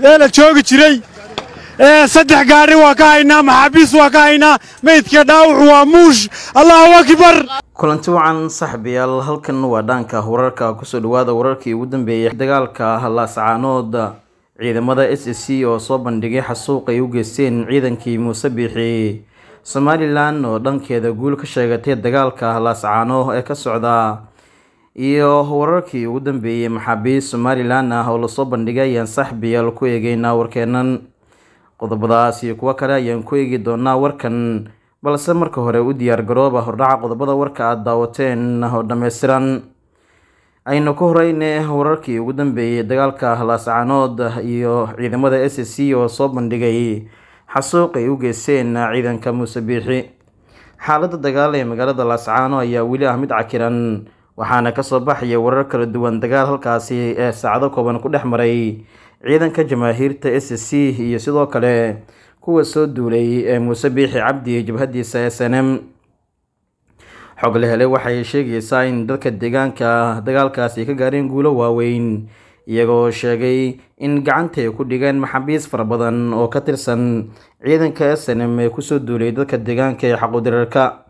eela joogi jiray saddex gaadhi waa ka haynaa maxaabiis waa ka haynaa meydka dhaawacu waa muush allahu akbar kulanti wacan saaxiibayaal halkan waa dhaanka wararka kusoo dhawaada wararkii ugu dambeeyey dagaalka laascaanood ciidamada s s c oo soo bandhigay xasuuq ay u geysteen ciidankii muuse biixi somalilan oo dhankeeda guul ka sheegatay dagaalka laascaano ee ka socda iyo wararkii ugu dambeeyey maxaabiist somalilan ah oo lasoo bandhigay ayaan saxbiyaal ku eegeynaa warkeennan qodobadaas iyo kuwo kale ayaan ku eegi doonaa warkan balse marka hore u diyaar garooba hordhaca qodobada warka aada daawateen oo dhammaystiran aynu ku horeyne wararkii ugu dambeeyey dagaalka laascanood iyo ciidamada s c oo soo bandhigay xasuuq ay u geysteen ciidanka muuse biixi xaaladda dagaal ee magaalada laascaano ayaa weli ah mid cakiran waxaana ka soo baxaya warar kala duwan dagaal halkaasi ee saacado kooban ku dhex maray ciidanka jamaahiirta s c iyo sidoo kale kuwa soo duulay ee muuse biixi cabdi jabhadiisa s n m xog la helay waxay sheegaysaa in dadka deegaanka dagaalkaasi ka gaareen guulo waaweyn iyagoo sheegay in gacanta ay ku dhigeen maxaabiis fara badan oo ka tirsan ciidanka s n m ee kusoo duulay dadka deegaanka ee xaqudirarka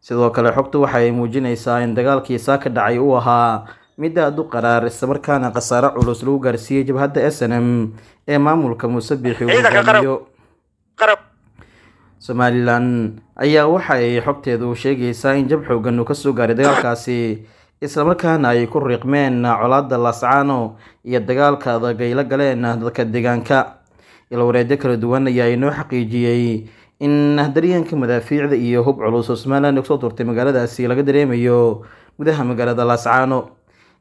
sidoo kale xogtu waxaay muujinaysaa in dagaalkii saa ka dhacay uu ahaa mid aada u qaraar islamarkaana khasaare culus lagu gaarsiiyey jabhadda s n m ee maamulka muuse biixi uu somalilan ayaa waxa ay xogteedu sheegaysaa in jab xooggan uu kasoo gaaray dagaalkaasi islamarkaana ay ku riqmeen colaadda laascaano iyo dagaalka adag ay la galeen dadka deegaanka ilwareedyo kala duwan ayaa inoo xaqiijiyey in daryaenka madaafiicda iyo hub culus oo somaliland kusoo duurtay magaaladaasi laga dareemayo gudaha magaalada laascaano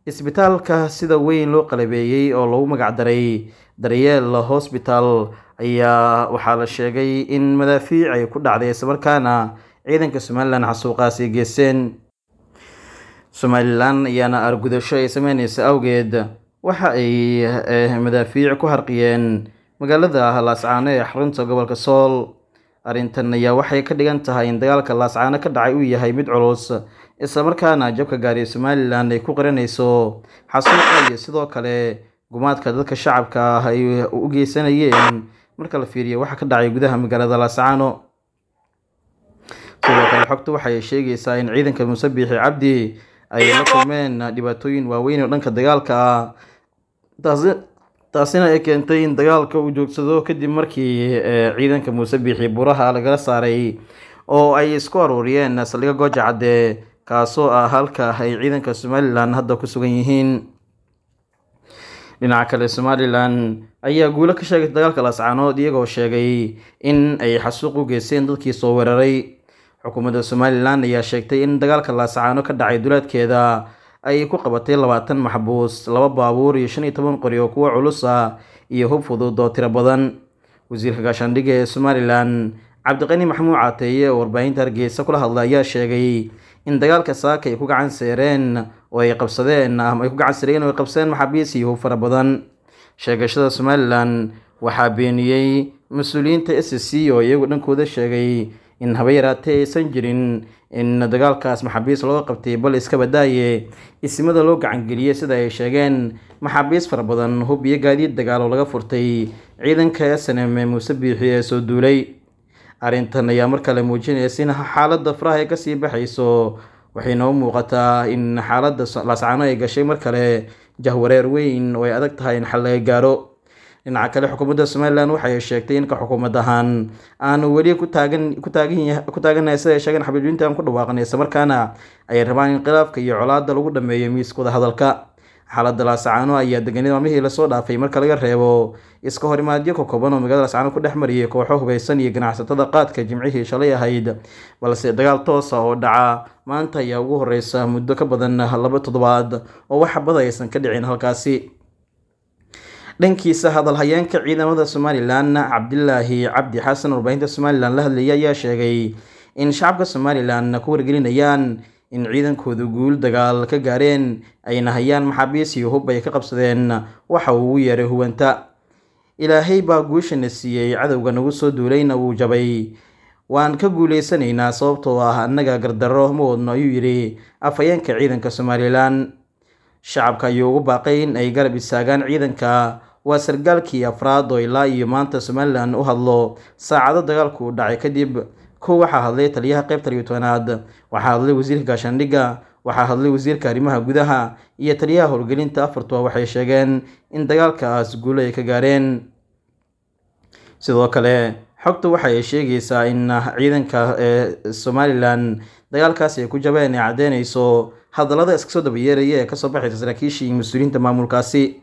isbitaalka sida weyn loo qalabeeyey oo lagu magacdaray daryeel hosbital ayaa waxaa la sheegay in madaafiic ay ku dhacday islamarkaana ciidanka somalilan xasuuqaasi ay geesteen somalilan ayaana argudasho ay sameyneysa awgeed waxa ay eh, madaafiic ku harqiyeen magaalada laascaano ee xarunta gobolka sool arrintan ayaa waxay ka dhigan tahay in dagaalka laascaano ka dhacay uu yahay mid culus markaana jabka gaariyo somalilan ay ku qiranayso xasuuqa iyo sidoo kale gumaadka dadka shacabka ah ay u geysanayeen marka la fiiriyo waxa ka dhacay gudaha magaalada laascaano sidoo kale xogta waxay sheegaysaa in ciidanka muuse cabdi ay la kulmeen dhibaatooyin waaweyn oo dhanka dagaalka ah taasina ay keentay in dagaalka uu joogsado kadib markii eh, ciidanka muuse biixi buraha lagala saaray oo ay isku aruuriyeen saldhiga gooja cadde kaasoo ah halka ay ciidanka somalilan hadda ku sugan yihiin dhinaca kale somalilan ayaa guulo ka sheegay dagaalka lascaanood iyagoo sheegay in ay xasuuq u geysteen dadkii soo weeraray xukuumadda somalilan ayaa sheegtay in dagaalka laascaano ka dhacay dulaadkeeda ayay ku qabatay labaatan maxbuus laba baabuur iyo shan iyo toban qori oo kuwo culus ah iyo hub fudud oo tiro badan wasiirka gaashaandhigga ee somalilan cabdiqani maxmuud caateeye oo warbaahinta hargeysa kula hadla ayaa sheegay in dagaalka saaka ay ku gacan seereen oo ay qabsadeen ama ah, ay ku gacan sareen oo ay qabsadeen maxabiis iyo hub fara badan sheegashada somalilan waxaa beeniyey mas-uuliyiinta s c oo iyagu dhankooda sheegay in haba yaraatee aysan jirin in dagaalkaas maxaabiis looga qabtay bal iskaba daaye isimada loo gacangeliyey sida ay sheegeen maxaabiis fara badan hub iyo gaadiid dagaalo laga furtay ciidanka snme muuse biixi ee soo duulay arrintan ayaa mar kale muujinaysa in xaaladda faraha ay kasii baxayso waxaynoo muuqataa in xaaladda laascano ay gashay mar kale jahwareer weyn oo ay adag tahay in xal laga gaaro dhinaca kale xukuumadda somalilan waxay sheegtay in ka xukuumad ahaan aanu weli ku taaganahay siday sheegeen xabiib juntan ku dhawaaqan islamarkaana ay rabaan inqilaafka iyo colaada lagu dhameeyo miiskooda hadalka xaalada laascaano ayaa deganeed maalmihii lasoo dhaafay marka laga reebo iska horimaadyo ka kooban oo magaalada laascaano ku dhex mariyay kooxo hubaysan iyo ganacsatada qaadka jimcihii shalay ahayd balse dagaal toosa ah oo dhaca maanta ayaa ugu horeysa muddo ka badan laba toddobaad oo wax bada aysan ka dhicin halkaasi dhankiisa hadalhayeenka ciidamada somalilan cabdilaahi cabdi xasan warbaahinta somalilan la hadlayay ayaa sheegay in shacabka somalilan ku wargelinayaan in ciidankoodu guul dagaal ka gaareen ayna hayaan maxaabiis iyo hub ay ka qabsadeen waxa uu ugu yeeray huwanta ilaahay baa guushana siiyey cadowga nagu soo duulayna wuu jabay waan ka guulaysanaynaa sababtoo ah annaga gardarro ma wadno ayuu yidhi afhayeenka ciidanka somalilan shacabka ayuu ugu baaqay in ay garab istaagaan ciidanka waa sargaalkii afraad oo ilaa iyo maanta somalilan u hadlo saacado dagaalku u dhacay kadib kow waxaa hadlay taliyaha qaybta iyo tobanaad waxaa hadlay wasiirka gaashaandhigga waxaa hadlay wasiirka arrimaha gudaha iyo taliyaha howlgelinta afartua waxay sheegeen in dagaalkaas guulo ay ka gaareen sidoo kale xogtu waxay sheegaysaa in ciidanka ee somalilan dagaalkaasi ay ku jabeen ay caddeynayso hadallada iska soo dabayeeraya ee kasoo baxaysa saraakiishii mas-uuliyiinta maamulkaasi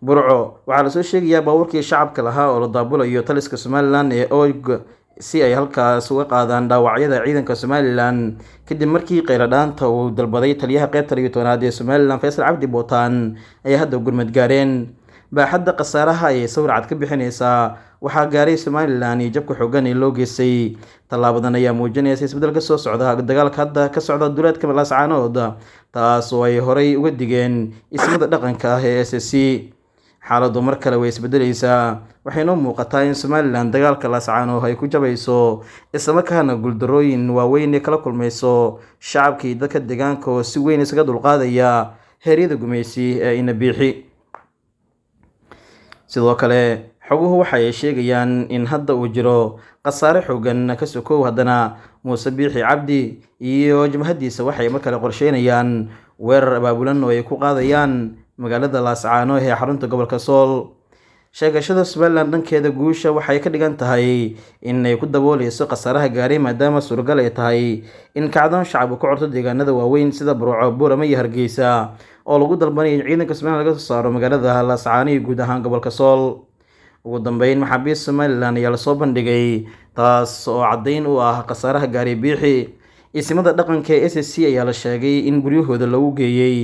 burco waxaa lasoo sheegayaa baabuurkii shacabka lahaa oo la daabulayo taliska somalilan ee og si ay halkaas uga qaadaan dhaawacyada ciidanka somalilan kadib markii qayladhaanta uu dalbaday taliyaha qeybta labiyo tobanaad ee somalilan faysal cabdi bootaan ay hadda gurmad gaareen baaxadda khasaaraha ayay sawir cad ka bixinaysaa waxaa gaaray somalilan iyo jabka xoogan ee loo geysay tallaabadan ayaa muujinaysa isbeddelka soo socda dagaalka hadda ka socda duleedka malaascaanood taas oo ay horay uga digeen ismada dhaqanka ah ee s c xaaladdu mar kale way isbedelaysaa waxaynoo muuqataa in somalilan dagaalka laascaanoh ay ku jabayso islamarkaana guuldarrooyin waaweyn kala kulmayso shacabkii dadka deegaanka oo si weyn isaga dulqaadaya heeryada gumaysi ee ina biixi sidoo kale xoguhu waxa ay sheegayaan in hadda uu jiro khasaare xoogan ka sokow haddana muuse biixi cabdi iyo jabhadiisa waxay mar kale qorsheynayaan weerar abaabulan oo ay ku qaadayaan magaalada laascaano ee xarunta gobolka sool sheegashada somalilan dhankeeda guusha waxay ka dhigan tahay inay ku dabooleyso khasaaraha gaaray maadaama suurgal ay tahay in kacdoon shacab uu ka corto deegaanada waaweyn sida burco buurama iyo hargeysa oo lagu dalbanaya in ciidanka somalilan laga soo saaro magaalada laascaano iyo guud ahaan gobolka sool ugu dambeyn maxaabiist somalilan ayaa lasoo bandhigay taas oo caddayn u ah khasaaraha gaaray biixi ciisimada dhaqanka ee s c ayaa la sheegay in guryahooda lagu geeyey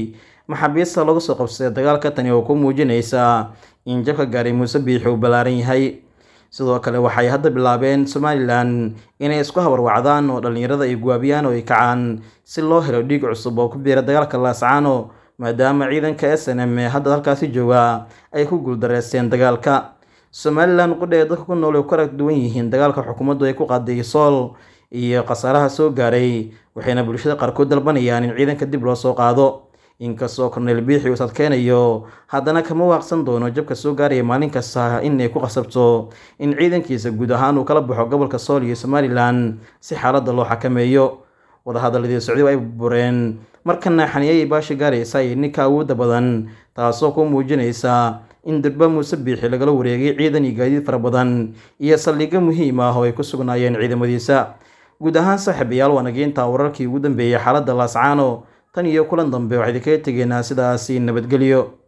maxaabiista lagu soo qabsaday dagaalka tani oo ku muujinaysaa in jabka gaari muuse biixi uu ballaaran yahay sidoo kale waxay hadda bilaabeen somalilan inay isku habarwacdaan oo dhallinyarada ay guwaabiyaan oo ay kacaan si loo helo dhiig cusub oo ku biira dagaalka laascaano maadaama ciidanka s n m ee hadda halkaasi jooga ay ku guuldareysteen dagaalka somalilan qudhe ee dadka ku nool ay ku arag duwan yihiin dagaalka xukuumaddu ay ku qaaday sool iyo khasaaraha soo gaaray waxayna bulshada qaarkood dalbanayaan in ciidanka dib loo soo qaado inkastoo korneyl biixi uu adkeynayo haddana kama waaqsan doono jabka soo gaaraya maalin kasta ah inay ku qasabto in ciidankiisa guud ahaan uu kala baxo gobolka sool iyo somalilan si xaaladda loo xakameeyo wadahadaladii socdiba ay bureen markana xaniyayay baashi gaaraysa iyo ninka awoodda badan taasoo ku muujinaysa in durba muuse biixi lagala wareegay ciidan iyo gaadiid fara badan iyo saldhigo muhiim ah oo ay ku sugnaayeen ciidamadiisa guud ahaan saaxiib iyaal waanageynta wararkii ugu dambeeyey xaaladda laascaano tan iyo kulan dambe waxaa idinkaga tegaynaa sidaasi nabadgelyo